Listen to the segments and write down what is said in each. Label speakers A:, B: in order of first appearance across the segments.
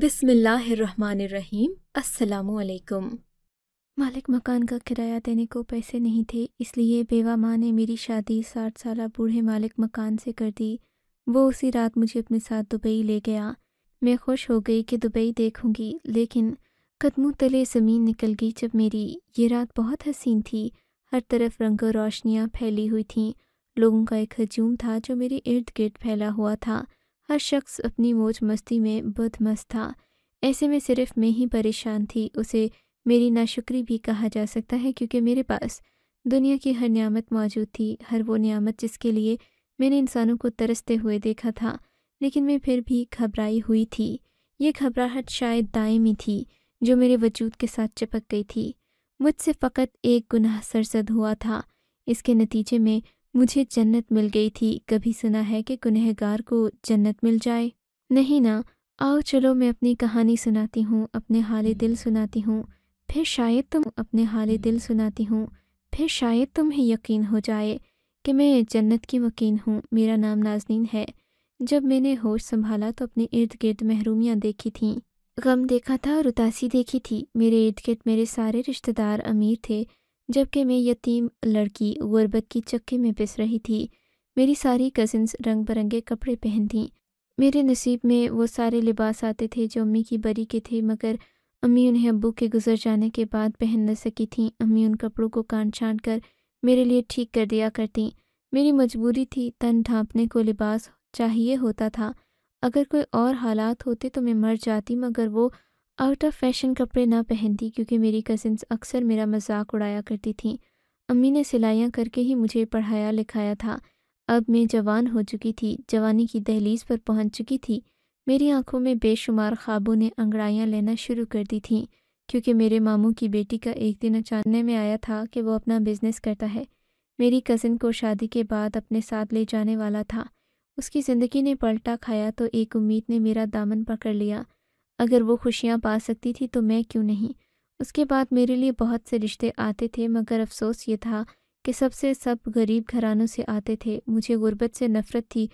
A: बिसमीम असलकुम मालिक मकान का किराया देने को पैसे नहीं थे इसलिए बेवा माँ ने मेरी शादी साठ साल बूढ़े मालिक मकान से कर दी वो उसी रात मुझे अपने साथ दुबई ले गया मैं खुश हो गई कि दुबई देखूंगी लेकिन कदमों तले ज़मीन निकल गई जब मेरी ये रात बहुत हसीन थी हर तरफ रंग रोशनियाँ फैली हुई थीं लोगों का एक हजूम था जो मेरे इर्द गिर्द फैला हुआ था हर शख्स अपनी मौज मस्ती में बदमस्त था ऐसे में सिर्फ मैं ही परेशान थी उसे मेरी नाशुक्री भी कहा जा सकता है क्योंकि मेरे पास दुनिया की हर नियामत मौजूद थी हर वो नियामत जिसके लिए मैंने इंसानों को तरसते हुए देखा था लेकिन मैं फिर भी घबराई हुई थी ये घबराहट शायद दायमी थी जो मेरे वजूद के साथ चिपक गई थी मुझसे फ़कत एक गुनाह सरसद हुआ था इसके नतीजे में मुझे जन्नत मिल गई थी कभी सुना है कि गुनहगार को जन्नत मिल जाए नहीं ना आओ चलो मैं अपनी कहानी सुनाती हूँ अपने हाल दिल सुनाती हूँ फिर शायद तुम अपने हाल दिल सुनाती हूँ फिर शायद तुम्हें यकीन हो जाए कि मैं जन्नत की वकीन हूँ मेरा नाम नाजनीन है जब मैंने होश संभाला तो अपने इर्द गिर्द महरूमियाँ देखी थीं गम देखा था और उदासी देखी थी मेरे इर्द गिर्द मेरे सारे रिश्तेदार अमीर थे जबकि मैं यतीम लड़की गुरबत की चक्के में पिस रही थी मेरी सारी कज़न्स रंग बिरंगे कपड़े पहनती मेरे नसीब में वो सारे लिबास आते थे जो अम्मी की बरी के थे मगर अम्मी उन्हें अबू के गुजर जाने के बाद पहन न सकी थी अम्मी उन कपड़ों को काट छाट कर मेरे लिए ठीक कर दिया करती मेरी मजबूरी थी तन ढांपने को लिबास चाहिए होता था अगर कोई और हालात होते तो मैं मर जाती मगर वो आउट ऑफ फैशन कपड़े ना पहनती क्योंकि मेरी कजिन्स अक्सर मेरा मजाक उड़ाया करती थीं अम्मी ने सिलाइयाँ करके ही मुझे पढ़ाया लिखाया था अब मैं जवान हो चुकी थी जवानी की दहलीज पर पहुंच चुकी थी मेरी आंखों में बेशुमार ख्वाबों ने अंगड़ाइयाँ लेना शुरू कर दी थीं क्योंकि मेरे मामू की बेटी का एक दिन अचानक में आया था कि वो अपना बिजनेस करता है मेरी कज़न को शादी के बाद अपने साथ ले जाने वाला था उसकी ज़िंदगी ने पलटा खाया तो एक उम्मीद ने मेरा दामन पकड़ लिया अगर वो खुशियाँ पा सकती थी तो मैं क्यों नहीं उसके बाद मेरे लिए बहुत से रिश्ते आते थे मगर अफसोस ये था कि सबसे सब गरीब घरानों से आते थे मुझे गुर्बत से नफ़रत थी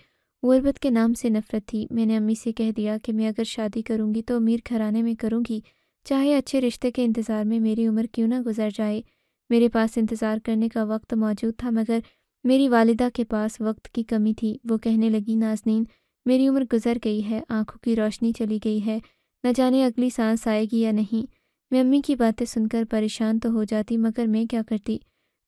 A: गुर्बत के नाम से नफ़रत थी मैंने अम्मी से कह दिया कि मैं अगर शादी करूँगी तो अमीर घराने में करूँगी चाहे अच्छे रिश्ते के इंतज़ार में मेरी उम्र क्यों ना गुजर जाए मेरे पास इंतज़ार करने का वक्त मौजूद था मगर मेरी वालिदा के पास वक्त की कमी थी वो कहने लगी नाजनीन मेरी उम्र गुजर गई है आंखों की रोशनी चली गई है न जाने अगली सांस आएगी या नहीं मैं अम्मी की बातें सुनकर परेशान तो हो जाती मगर मैं क्या करती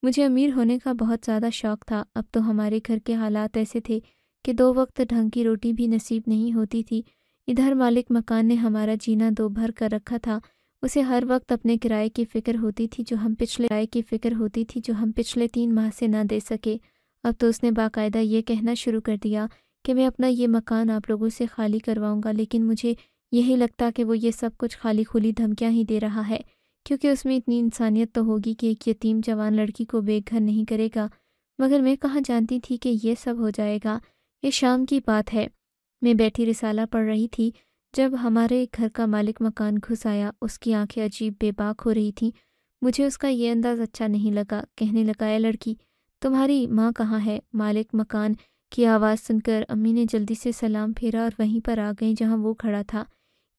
A: मुझे अमीर होने का बहुत ज़्यादा शौक था अब तो हमारे घर के हालात ऐसे थे कि दो वक्त ढंग की रोटी भी नसीब नहीं होती थी इधर मालिक मकान ने हमारा जीना दो भर कर रखा था उसे हर वक्त अपने किराए की फ़िक्र होती थी जो हम पिछले किराए की फ़िक्र होती थी जो हम पिछले तीन माह से ना दे सके अब तो उसने बाकायदा ये कहना शुरू कर दिया कि मैं अपना ये मकान आप लोगों से खाली करवाऊंगा लेकिन मुझे यही लगता कि वो ये सब कुछ खाली खुली धमकियाँ ही दे रहा है क्योंकि उसमें इतनी इंसानियत तो होगी कि एक यतीम जवान लड़की को बेघर नहीं करेगा मगर मैं कहाँ जानती थी कि यह सब हो जाएगा ये शाम की बात है मैं बैठी रिसाला पढ़ रही थी जब हमारे घर का मालिक मकान घुस आया उसकी आंखें अजीब बेबाक हो रही थीं मुझे उसका ये अंदाज़ अच्छा नहीं लगा कहने लगा है लड़की तुम्हारी माँ कहाँ है मालिक मकान की आवाज़ सुनकर अम्मी ने जल्दी से सलाम फेरा और वहीं पर आ गई जहाँ वो खड़ा था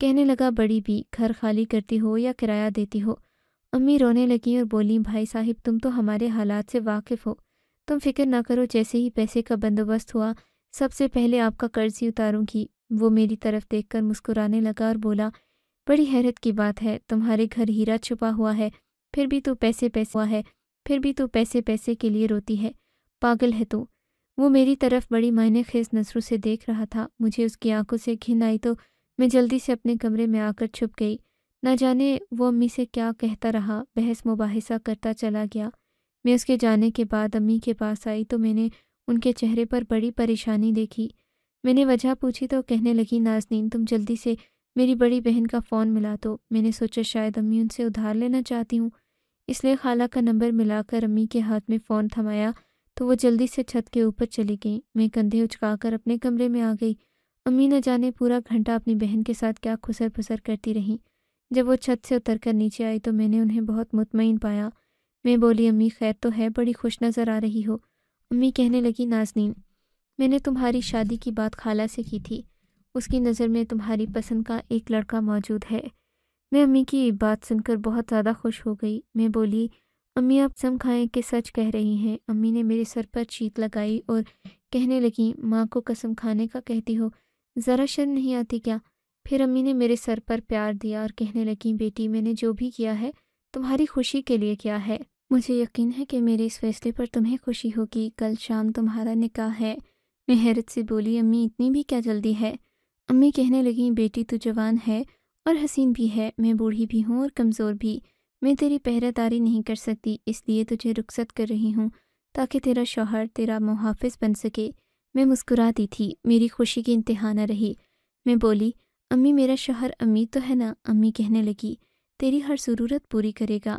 A: कहने लगा बड़ी भी घर खाली करती हो या किराया देती हो अम्मी रोने लगी और बोली भाई साहिब तुम तो हमारे हालात से वाकिफ़ हो तुम फिक्र ना करो जैसे ही पैसे का बंदोबस्त हुआ सबसे पहले आपका कर्ज ही उतारूंगी वो मेरी तरफ देखकर मुस्कुराने लगा और बोला बड़ी हैरत की बात है तुम्हारे घर हीरा छुपा हुआ है फिर भी तो पैसे पैसे हुआ है फिर भी तो पैसे पैसे के लिए रोती है पागल है तू वो मेरी तरफ बड़ी मायने खेस नज़रों से देख रहा था मुझे उसकी आंखों से घिन आई तो मैं जल्दी से अपने कमरे में आकर छुप गई न जाने वो अम्मी से क्या कहता रहा बहस मुबाहिसा करता चला गया मैं उसके जाने के बाद अम्मी के पास आई तो मैंने उनके चेहरे पर बड़ी परेशानी देखी मैंने वजह पूछी तो कहने लगी नाजनीन तुम जल्दी से मेरी बड़ी बहन का फ़ोन मिला दो मैंने सोचा शायद अम्मी उनसे उधार लेना चाहती हूँ इसलिए खाला का नंबर मिलाकर अम्मी के हाथ में फ़ोन थमाया तो वो जल्दी से छत के ऊपर चली गई मैं कंधे उचकाकर अपने कमरे में आ गई अम्मी न जाने पूरा घंटा अपनी बहन के साथ क्या खुसर फुसर करती रहीं जब वो छत से उतर कर नीचे आई तो मैंने उन्हें बहुत मुतमिन पाया मैं बोली अम्मी खैर तो है बड़ी खुश नज़र आ रही हो अम्मी कहने लगी नाजनीन मैंने तुम्हारी शादी की बात खाला से की थी उसकी नज़र में तुम्हारी पसंद का एक लड़का मौजूद है मैं अम्मी की बात सुनकर बहुत ज़्यादा खुश हो गई मैं बोली अम्मी आप सम खाएँ कि सच कह रही हैं अम्मी ने मेरे सर पर चीत लगाई और कहने लगी माँ को कसम खाने का कहती हो ज़रा शर्म नहीं आती क्या फिर अम्मी ने मेरे सर पर प्यार दिया और कहने लगी बेटी मैंने जो भी किया है तुम्हारी खुशी के लिए किया है मुझे यकीन है कि मेरे इस फैसले पर तुम्हें खुशी होगी कल शाम तुम्हारा निकाह है मैं हैरत से बोली अम्मी इतनी भी क्या जल्दी है अम्मी कहने लगी बेटी तो जवान है और हसीन भी है मैं बूढ़ी भी हूँ और कमज़ोर भी मैं तेरी पहरादारी नहीं कर सकती इसलिए तुझे रुखसत कर रही हूँ ताकि तेरा शोहर तेरा मुहाफ़ बन सके मैं मुस्कुराती थी मेरी खुशी की इंतहा न रही मैं बोली अम्मी मेरा शोहर अम्मी तो है ना अम्मी कहने लगी तेरी हर ज़रूरत पूरी करेगा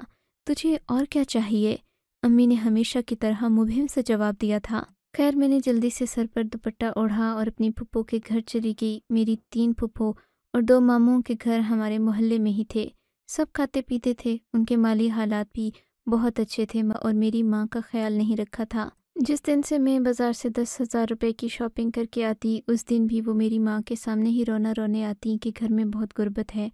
A: तुझे और क्या चाहिए अम्मी ने हमेशा की तरह मुबिम से जवाब दिया था खैर मैंने जल्दी से सर पर दुपट्टा ओढ़ा और अपनी पुप्पो के घर चली गई मेरी तीन पुप्पो और दो मामों के घर हमारे मोहल्ले में ही थे सब खाते पीते थे उनके माली हालात भी बहुत अच्छे थे और मेरी माँ का ख्याल नहीं रखा था जिस दिन से मैं बाज़ार से दस हज़ार रुपये की शॉपिंग करके आती उस दिन भी वो मेरी माँ के सामने ही रोना रोने आती कि घर में बहुत गुर्बत है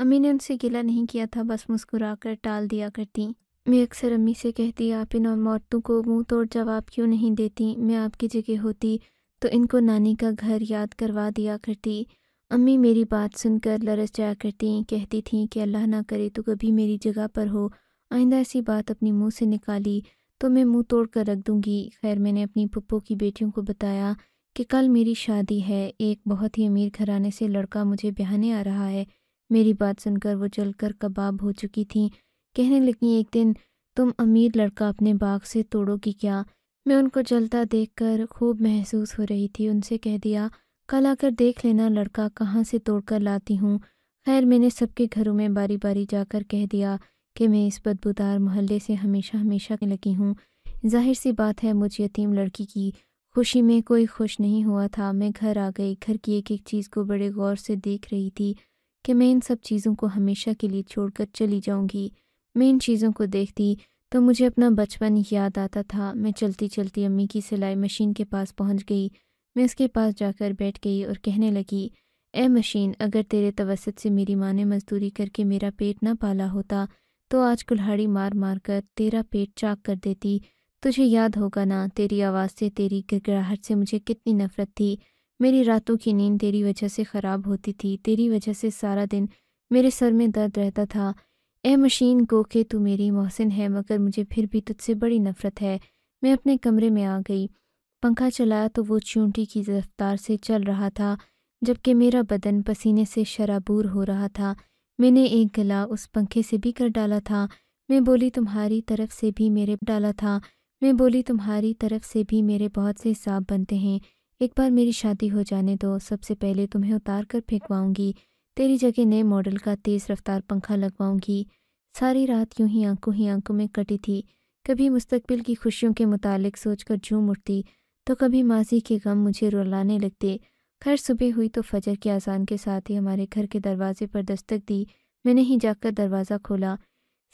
A: अम्मी ने उनसे गिला नहीं किया था बस मुस्कुरा कर टाल दिया करती मैं अक्सर अम्मी से कहती आप इन औरतों को मुंह तोड़ जवाब क्यों नहीं देती मैं आपकी जगह होती तो इनको नानी का घर याद करवा दिया करती अम्मी मेरी बात सुनकर लरस जाया करती कहती थी कि अल्लाह ना करे तो कभी मेरी जगह पर हो आइंदा ऐसी बात अपने मुँह से निकाली तो मैं मुंह तोड़ कर रख दूंगी खैर मैंने अपनी पप्पो की बेटियों को बताया कि कल मेरी शादी है एक बहुत ही अमीर घराने से लड़का मुझे ब्याहने आ रहा है मेरी बात सुनकर वो जलकर कबाब हो चुकी थी कहने लगी एक दिन तुम अमीर लड़का अपने बाग से तोड़ोगी क्या मैं उनको जलता देखकर खूब महसूस हो रही थी उनसे कह दिया कल आकर देख लेना लड़का कहाँ से तोड़कर लाती हूँ खैर मैंने सबके घरों में बारी बारी जाकर कह दिया कि मैं इस बदबूदार मोहल्ले से हमेशा हमेशा लगी हूँ जाहिर सी बात है मुझ यतीम लड़की की खुशी में कोई खुश नहीं हुआ था मैं घर आ गई घर की एक एक चीज़ को बड़े गौर से देख रही थी कि मैं इन सब चीज़ों को हमेशा के लिए छोड़कर चली जाऊंगी मैं इन चीज़ों को देखती तो मुझे अपना बचपन याद आता था मैं चलती चलती अम्मी की सिलाई मशीन के पास पहुंच गई मैं उसके पास जाकर बैठ गई और कहने लगी ए मशीन अगर तेरे तवसत से मेरी माँ ने मज़दूरी करके मेरा पेट ना पाला होता तो आज कुल्हाड़ी मार मार कर तेरा पेट चाक कर देती तुझे याद होगा ना तेरी आवाज़ से तेरी गिड़गिड़ाहट से मुझे कितनी नफरत थी मेरी रातों की नींद तेरी वजह से ख़राब होती थी तेरी वजह से सारा दिन मेरे सर में दर्द रहता था ए मशीन गो के तू मेरी मोहसिन है मगर मुझे फिर भी तुझसे बड़ी नफरत है मैं अपने कमरे में आ गई पंखा चलाया तो वो चूंटी की रफ्तार से चल रहा था जबकि मेरा बदन पसीने से शराबूर हो रहा था मैंने एक गला उस पंखे से भी कर डाला था मैं बोली तुम्हारी तरफ से भी मेरे डाला था मैं बोली तुम्हारी तरफ से भी मेरे बहुत से हिसाब बनते हैं एक बार मेरी शादी हो जाने दो सबसे पहले तुम्हें उतार कर फेंकवाऊंगी तेरी जगह नए मॉडल का तेज़ रफ्तार पंखा लगवाऊंगी सारी रात यूं ही आंखों ही आंखों में कटी थी कभी मुस्तकबिल की खुशियों के मुतालिक सोचकर झूम उठती तो कभी माजी के गम मुझे रुलाने लगते खैर सुबह हुई तो फजर के आसान के साथ ही हमारे घर के दरवाजे पर दस्तक दी मैंने ही जाकर दरवाज़ा खोला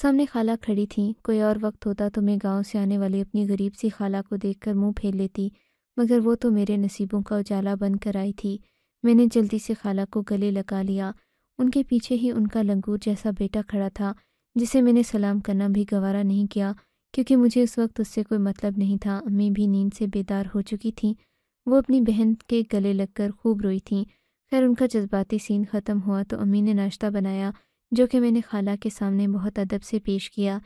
A: सामने खाला खड़ी थी कोई और वक्त होता तो मैं गांव से आने वाली अपनी गरीब सी खाला को देखकर मुंह फेर लेती मगर वो तो मेरे नसीबों का उजाला बन कर आई थी मैंने जल्दी से खाला को गले लगा लिया उनके पीछे ही उनका लंगूर जैसा बेटा खड़ा था जिसे मैंने सलाम करना भी गवारा नहीं किया क्योंकि मुझे उस वक्त उससे कोई मतलब नहीं था अम्मी भी नींद से बेदार हो चुकी थी वो अपनी बहन के गले लगकर खूब रोई थी खैर उनका जज्बाती सीन ख़त्म हुआ तो अम्मी ने नाश्ता बनाया जो कि मैंने खाला के सामने बहुत अदब से पेश किया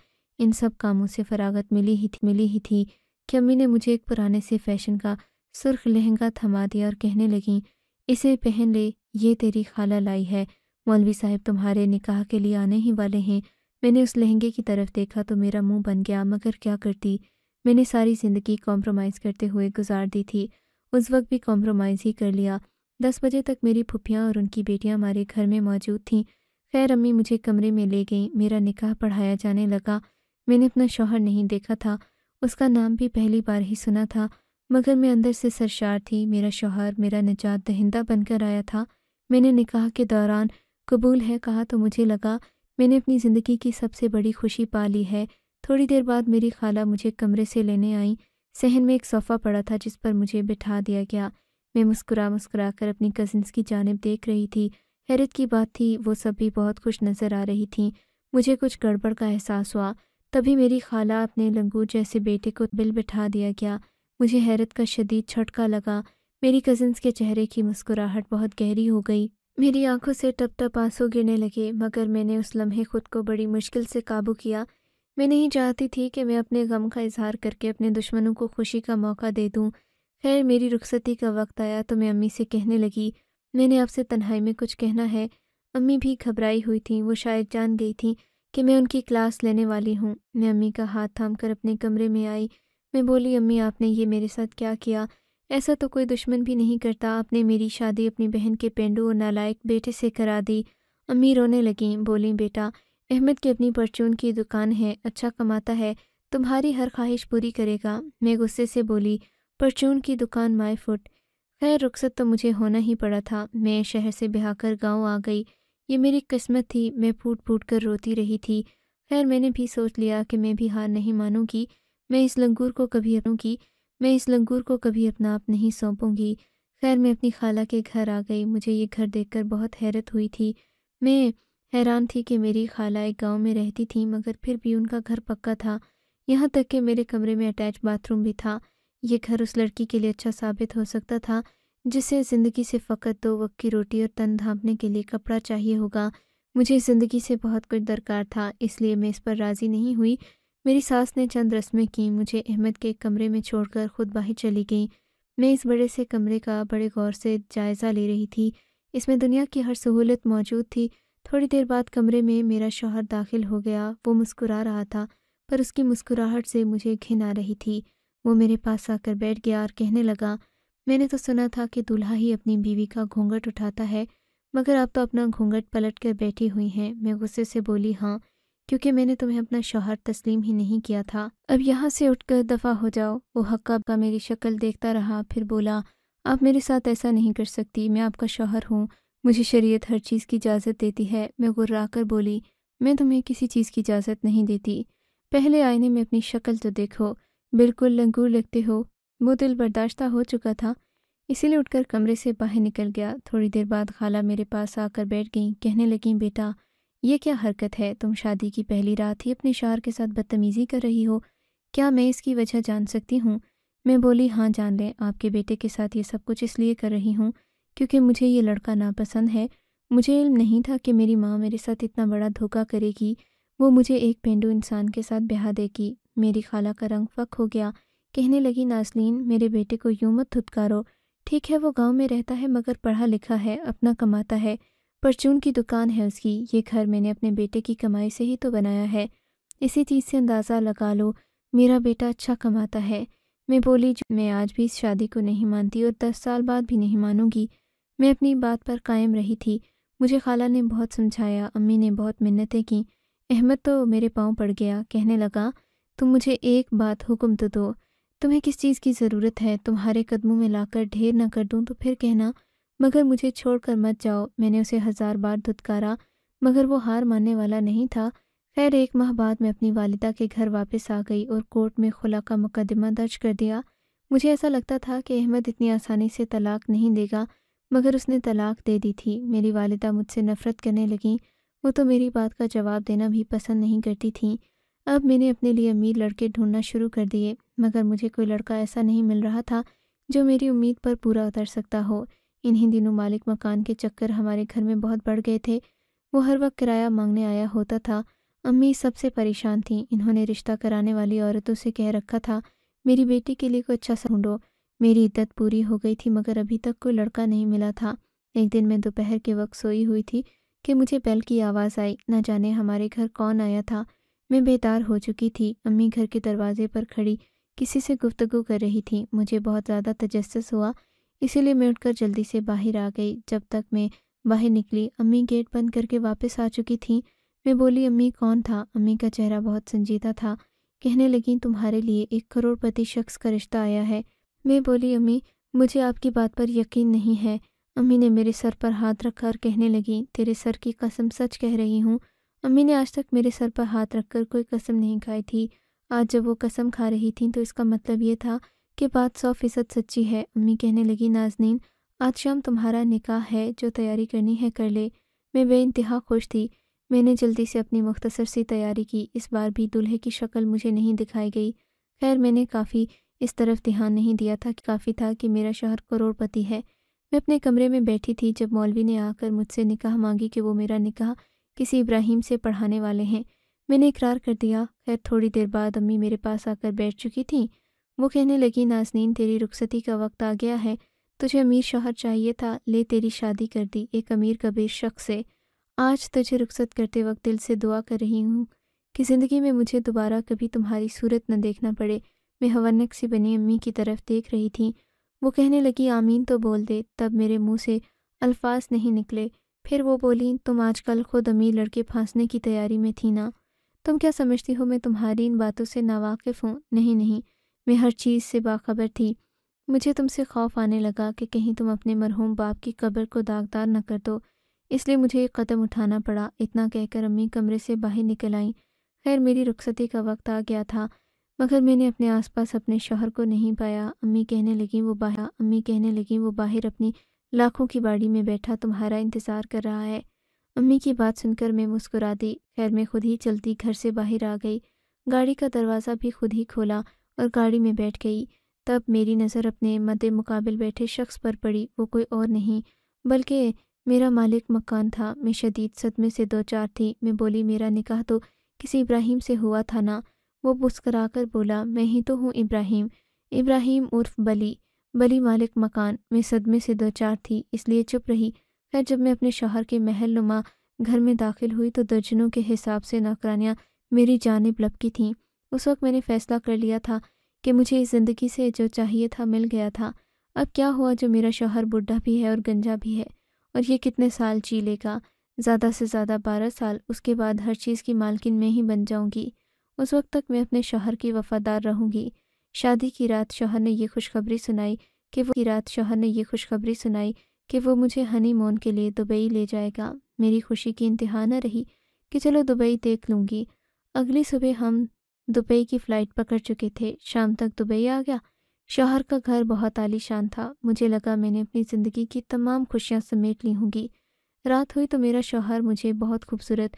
A: इन सब कामों से फरागत मिली ही थी मिली ही थी कि अम्मी ने मुझे एक पुराने से फैशन का सुर्ख लहंगा थमा दिया और कहने लगीं इसे पहन ले ये तेरी खाला लाई है मौलवी साहब तुम्हारे निकाह के लिए आने ही वाले हैं मैंने उस लहंगे की तरफ देखा तो मेरा मुंह बन गया मगर क्या करती मैंने सारी ज़िंदगी कॉम्प्रोमाइज़ करते हुए गुजार दी थी उस वक्त भी कॉम्प्रोमाइज़ ही कर लिया दस बजे तक मेरी फुफियाँ और उनकी बेटियाँ हमारे घर में मौजूद थीं खैर अम्मी मुझे कमरे में ले गई मेरा निकाह पढ़ाया जाने लगा मैंने अपना शौहर नहीं देखा था उसका नाम भी पहली बार ही सुना था मगर मैं अंदर से सरशार थी मेरा शौहर मेरा निजात दहिंदा बनकर आया था मैंने निकाह के दौरान कबूल है कहा तो मुझे लगा मैंने अपनी ज़िंदगी की सबसे बड़ी खुशी पा ली है थोड़ी देर बाद मेरी खाला मुझे कमरे से लेने आई सहन में एक सोफ़ा पड़ा था जिस पर मुझे बिठा दिया गया मैं मुस्कुरा मुस्कुरा कर अपनी कज़न्स की जानब देख रही थी हैरत की बात थी वो सब भी बहुत खुश नज़र आ रही थी मुझे कुछ गड़बड़ का एहसास हुआ तभी मेरी खाला अपने लंगूर जैसे बेटे को बिल बिठा दिया गया मुझे हैरत का शदीद छटका लगा मेरी कज़न्स के चेहरे की मुस्कुराहट बहुत गहरी हो गई मेरी आंखों से टप टप आंसू गिरने लगे मगर मैंने उस लम्हे खुद को बड़ी मुश्किल से काबू किया मैं नहीं चाहती थी कि मैं अपने गम का इजहार करके अपने दुश्मनों को खुशी का मौका दे दूं। खैर मेरी रुखसती का वक्त आया तो मैं अम्मी से कहने लगी मैंने आपसे तन्हाई में कुछ कहना है अम्मी भी घबराई हुई थी वो शायद जान गई थी कि मैं उनकी क्लास लेने वाली हूँ मैं अम्मी का हाथ थाम कर अपने कमरे में आई मैं बोली अम्मी आपने ये मेरे साथ क्या किया ऐसा तो कोई दुश्मन भी नहीं करता आपने मेरी शादी अपनी बहन के पेंडू और नालायक बेटे से करा दी अम्मी रोने लगी बोली बेटा अहमद की अपनी परचून की दुकान है अच्छा कमाता है तुम्हारी हर ख्वाहिश पूरी करेगा मैं गुस्से से बोली परचून की दुकान माई फुट खैर रुखसत तो मुझे होना ही पड़ा था मैं शहर से कर गांव आ गई ये मेरी किस्मत थी मैं फूट फूट कर रोती रही थी खैर मैंने भी सोच लिया कि मैं भी हार नहीं मानूंगी मैं इस लंगूर को कभी रूँगी मैं इस लंगूर को कभी अपना आप नहीं सौंपूंगी खैर मैं अपनी खाला के घर आ गई मुझे ये घर देखकर बहुत हैरत हुई थी मैं हैरान थी कि मेरी खाला एक गांव में रहती थी मगर फिर भी उनका घर पक्का था यहाँ तक कि मेरे कमरे में अटैच बाथरूम भी था ये घर उस लड़की के लिए अच्छा साबित हो सकता था जिसे ज़िंदगी से फ़कत दो वक्त की रोटी और तन धापने के लिए कपड़ा चाहिए होगा मुझे ज़िंदगी से बहुत कुछ दरकार था इसलिए मैं इस पर राज़ी नहीं हुई मेरी सास ने चंद रस्में की मुझे अहमद के कमरे में छोड़कर खुद बाहर चली गई मैं इस बड़े से कमरे का बड़े गौर से जायज़ा ले रही थी इसमें दुनिया की हर सहूलत मौजूद थी थोड़ी देर बाद कमरे में मेरा शोहर दाखिल हो गया वो मुस्कुरा रहा था पर उसकी मुस्कुराहट से मुझे घिन आ रही थी वो मेरे पास आकर बैठ गया और कहने लगा मैंने तो सुना था कि दूल्हा ही अपनी बीवी का घूंघट उठाता है मगर आप तो अपना घूंघट पलट कर बैठी हुई हैं मैं गुस्से से बोली हाँ क्योंकि मैंने तुम्हें अपना शोहर तस्लीम ही नहीं किया था अब यहाँ से उठकर दफा हो जाओ वो हक्का का मेरी शक्ल देखता रहा फिर बोला आप मेरे साथ ऐसा नहीं कर सकती मैं आपका शोहर हूँ मुझे शरीयत हर चीज़ की इजाज़त देती है मैं गुर्रा कर बोली मैं तुम्हें किसी चीज़ की इजाज़त नहीं देती पहले आईने में अपनी शक्ल तो देखो बिल्कुल लंगूर लगते हो वो दिल बर्दाश्त हो चुका था इसीलिए उठकर कमरे से बाहर निकल गया थोड़ी देर बाद खाला मेरे पास आकर बैठ गई कहने लगी बेटा ये क्या हरकत है तुम शादी की पहली रात ही अपने शहर के साथ बदतमीज़ी कर रही हो क्या मैं इसकी वजह जान सकती हूँ मैं बोली हाँ जान लें आपके बेटे के साथ ये सब कुछ इसलिए कर रही हूँ क्योंकि मुझे ये लड़का नापसंद है मुझे इल्म नहीं था कि मेरी माँ मेरे साथ इतना बड़ा धोखा करेगी वो मुझे एक पेंडू इंसान के साथ ब्याह देगी मेरी खाला का रंग फक हो गया कहने लगी नाजलिन मेरे बेटे को यूँ मत धुतकारो ठीक है वो गांव में रहता है मगर पढ़ा लिखा है अपना कमाता है परचून की दुकान है उसकी ये घर मैंने अपने बेटे की कमाई से ही तो बनाया है इसी चीज़ से अंदाज़ा लगा लो मेरा बेटा अच्छा कमाता है मैं बोली मैं आज भी इस शादी को नहीं मानती और दस साल बाद भी नहीं मानूंगी मैं अपनी बात पर कायम रही थी मुझे खाला ने बहुत समझाया अम्मी ने बहुत मिन्नतें की अहमद तो मेरे पाँव पड़ गया कहने लगा तुम मुझे एक बात हुक्म तो दो तुम्हें किस चीज़ की ज़रूरत है तुम्हारे कदमों में लाकर ढेर न कर दूँ तो फिर कहना मगर मुझे छोड़कर मत जाओ मैंने उसे हज़ार बार धुतकारा मगर वो हार मानने वाला नहीं था खैर एक माह बाद मैं अपनी वालिदा के घर वापस आ गई और कोर्ट में खुला का मुकदमा दर्ज कर दिया मुझे ऐसा लगता था कि अहमद इतनी आसानी से तलाक नहीं देगा मगर उसने तलाक दे दी थी मेरी वालदा मुझसे नफ़रत करने लगी वो तो मेरी बात का जवाब देना भी पसंद नहीं करती थी अब मैंने अपने लिए अमीर लड़के ढूंढना शुरू कर दिए मगर मुझे कोई लड़का ऐसा नहीं मिल रहा था जो मेरी उम्मीद पर पूरा उतर सकता हो इन्हीं दिनों मालिक मकान के चक्कर हमारे घर में बहुत बढ़ गए थे वो हर वक्त किराया मांगने आया होता था अम्मी सबसे परेशान थी इन्होंने रिश्ता कराने वाली औरतों से कह रखा था मेरी बेटी के लिए कोई अच्छा सा ढूंढो मेरी इद्दत पूरी हो गई थी मगर अभी तक कोई लड़का नहीं मिला था एक दिन मैं दोपहर के वक्त सोई हुई थी कि मुझे बैल की आवाज़ आई ना जाने हमारे घर कौन आया था मैं बेदार हो चुकी थी अम्मी घर के दरवाजे पर खड़ी किसी से गुफ्तगु कर रही थी मुझे बहुत ज़्यादा तजस्स हुआ इसीलिए मैं उठकर जल्दी से बाहर आ गई जब तक मैं बाहर निकली अम्मी गेट बंद करके वापस आ चुकी थी मैं बोली अम्मी कौन था अम्मी का चेहरा बहुत संजीदा था कहने लगी तुम्हारे लिए एक करोड़पति शख्स का रिश्ता आया है मैं बोली अम्मी मुझे आपकी बात पर यकीन नहीं है अम्मी ने मेरे सर पर हाथ रखकर कहने लगी तेरे सर की कसम सच कह रही हूँ अम्मी ने आज तक मेरे सर पर हाथ रखकर कोई कसम नहीं खाई थी आज जब वो कसम खा रही थी तो इसका मतलब ये था कि बात सौ फीसद सच्ची है अम्मी कहने लगी नाजनीन आज शाम तुम्हारा निकाह है जो तैयारी करनी है कर ले मैं बे इंतहा खुश थी मैंने जल्दी से अपनी मुख्तसर सी तैयारी की इस बार भी दूल्हे की शक्ल मुझे नहीं दिखाई गई खैर मैंने काफ़ी इस तरफ ध्यान नहीं दिया था काफ़ी था कि मेरा शहर करोड़पति है मैं अपने कमरे में बैठी थी जब मौलवी ने आकर मुझसे निकाह मांगी कि वो मेरा निकाह किसी इब्राहिम से पढ़ाने वाले हैं मैंने इकरार कर दिया खैर थोड़ी देर बाद अम्मी मेरे पास आकर बैठ चुकी थी वो कहने लगी नाजनीन तेरी रुखसती का वक्त आ गया है तुझे अमीर शोहर चाहिए था ले तेरी शादी कर दी एक अमीर कबीर शख्स से आज तुझे रुखसत करते वक्त दिल से दुआ कर रही हूँ कि ज़िंदगी में मुझे दोबारा कभी तुम्हारी सूरत न देखना पड़े मैं हवनक से बनी अम्मी की तरफ देख रही थी वो कहने लगी आमीन तो बोल दे तब मेरे मुंह से अल्फाज नहीं निकले फिर वो बोली तुम आजकल खुद अमीर लड़के फांसने की तैयारी में थी ना तुम क्या समझती हो मैं तुम्हारी इन बातों से नावाकिफ़ हूँ नहीं नहीं मैं हर चीज़ से बाखबर थी मुझे तुमसे खौफ आने लगा कि कहीं तुम अपने मरहूम बाप की कब्र को दागदार न कर दो इसलिए मुझे एक कदम उठाना पड़ा इतना कहकर अम्मी कमरे से बाहर निकल आईं खैर मेरी रुख्सती का वक्त आ गया था मगर मैंने अपने आसपास अपने शोहर को नहीं पाया अम्मी कहने लगी वो बाहर अम्मी कहने लगी वो बाहर अपनी लाखों की बाड़ी में बैठा तुम्हारा इंतज़ार कर रहा है अम्मी की बात सुनकर मैं मुस्कुरा दी खैर मैं खुद ही चलती घर से बाहर आ गई गाड़ी का दरवाज़ा भी खुद ही खोला और गाड़ी में बैठ गई तब मेरी नज़र अपने मद मुकाबल बैठे शख्स पर पड़ी वो कोई और नहीं बल्कि मेरा मालिक मकान था मैं शदीद सदमे से दो चार थी मैं बोली मेरा निकाह तो किसी इब्राहिम से हुआ था ना वो मुस्कराकर बोला मैं ही तो हूँ इब्राहिम इब्राहिम उर्फ बली बली मालिक मकान मैं सदमे से दो चार थी इसलिए चुप रही खैर जब मैं अपने शहर के महल नुमा घर में दाखिल हुई तो दर्जनों के हिसाब से नौकरानियाँ मेरी जानब लपकी थीं उस वक्त मैंने फैसला कर लिया था कि मुझे इस ज़िंदगी से जो चाहिए था मिल गया था अब क्या हुआ जो मेरा शोहर बुढ़ा भी है और गंजा भी है और ये कितने साल जी लेगा ज़्यादा से ज़्यादा बारह साल उसके बाद हर चीज़ की मालकिन में ही बन जाऊँगी उस वक्त तक मैं अपने शोहर की वफादार रहूंगी शादी की रात शोहर ने यह खुशखबरी सुनाई कि वो की रात शोहर ने यह खुशखबरी सुनाई कि वो मुझे मोन के लिए दुबई ले जाएगा मेरी खुशी की इंतहा न रही कि चलो दुबई देख लूँगी अगली सुबह हम दुबई की फ़्लाइट पकड़ चुके थे शाम तक दुबई आ गया शोहर का घर बहुत आलीशान था मुझे लगा मैंने अपनी ज़िंदगी की तमाम खुशियाँ समेट ली होंगी रात हुई तो मेरा शोहर मुझे बहुत खूबसूरत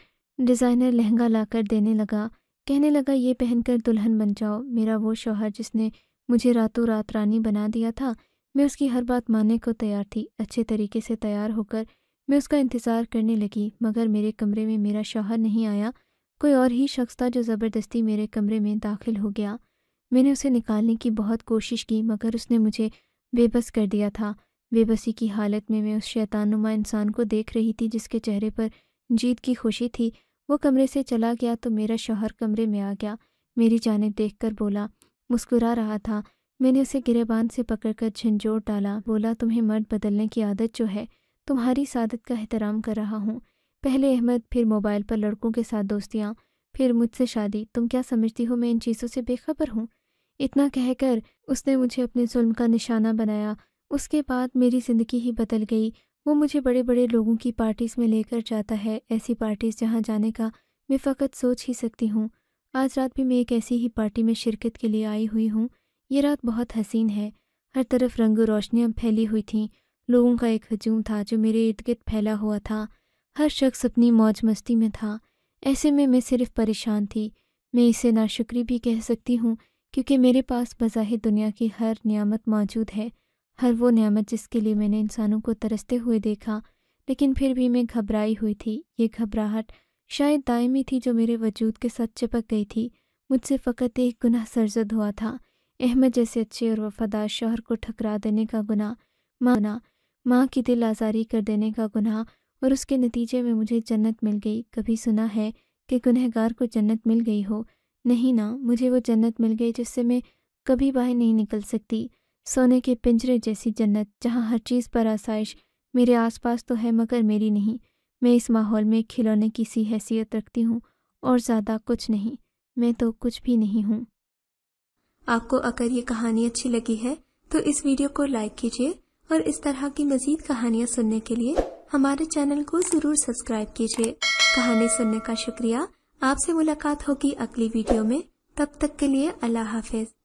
A: डिज़ाइनर लहंगा लाकर देने लगा कहने लगा ये पहनकर दुल्हन बन जाओ मेरा वो शौहर जिसने मुझे रातों रात रानी बना दिया था मैं उसकी हर बात मानने को तैयार थी अच्छे तरीके से तैयार होकर मैं उसका इंतज़ार करने लगी मगर मेरे कमरे में मेरा शौहर नहीं आया कोई और ही शख्स था जो ज़बरदस्ती मेरे कमरे में दाखिल हो गया मैंने उसे निकालने की बहुत कोशिश की मगर उसने मुझे बेबस कर दिया था बेबसी की हालत में मैं उस शैतानुमा इंसान को देख रही थी जिसके चेहरे पर जीत की खुशी थी वो कमरे से चला गया तो मेरा शोहर कमरे में आ गया मेरी जाने कर बोला मुस्कुरा रहा था मैंने उसे गिरेबान से पकड़कर झंझोर डाला बोला तुम्हें मर्द बदलने की आदत जो है तुम्हारी सादत का एहतराम कर रहा हूँ पहले अहमद फिर मोबाइल पर लड़कों के साथ दोस्तियाँ फिर मुझसे शादी तुम क्या समझती हो मैं इन चीज़ों से बेखबर हूँ इतना कहकर उसने मुझे अपने जुल्म का निशाना बनाया उसके बाद मेरी ज़िंदगी ही बदल गई वो मुझे बड़े बड़े लोगों की पार्टीज़ में लेकर जाता है ऐसी पार्टीज़ जहाँ जाने का मैं फ़कत सोच ही सकती हूँ आज रात भी मैं एक ऐसी ही पार्टी में शिरकत के लिए आई हुई हूँ ये रात बहुत हसीन है हर तरफ रंग रोशनियाँ फैली हुई थीं लोगों का एक हजूम था जो मेरे इर्द गिर्द फैला हुआ था हर शख्स अपनी मौज मस्ती में था ऐसे में मैं सिर्फ परेशान थी मैं इसे नाशुक्री भी कह सकती हूँ क्योंकि मेरे पास बज़ाहिर दुनिया की हर नियामत मौजूद है हर वो नियामत जिसके लिए मैंने इंसानों को तरसते हुए देखा लेकिन फिर भी मैं घबराई हुई थी ये घबराहट शायद दायमी थी जो मेरे वजूद के साथ चिपक गई थी मुझसे फ़कत एक गुनाह सरजद हुआ था अहमद जैसे अच्छे और वफादार शोहर को ठकरा देने का गुनाह माँ माँ की दिल आज़ारी कर देने का गुनाह और उसके नतीजे में मुझे जन्नत मिल गई कभी सुना है कि गुनहगार को जन्नत मिल गई हो नहीं ना मुझे वो जन्नत मिल गई जिससे मैं कभी बाहर नहीं निकल सकती सोने के पिंजरे जैसी जन्नत जहाँ हर चीज़ पर आसाइश मेरे आसपास तो है मगर मेरी नहीं मैं इस माहौल में खिलौने की सी हैसियत रखती हूँ और ज़्यादा कुछ नहीं मैं तो कुछ भी नहीं हूँ आपको अगर ये कहानी अच्छी लगी है तो इस वीडियो को लाइक कीजिए और इस तरह की मजीद कहानियाँ सुनने के लिए हमारे चैनल को ज़रूर सब्सक्राइब कीजिए कहानी सुनने का शुक्रिया आपसे मुलाकात होगी अगली वीडियो में तब तक के लिए अल्लाह हाफिज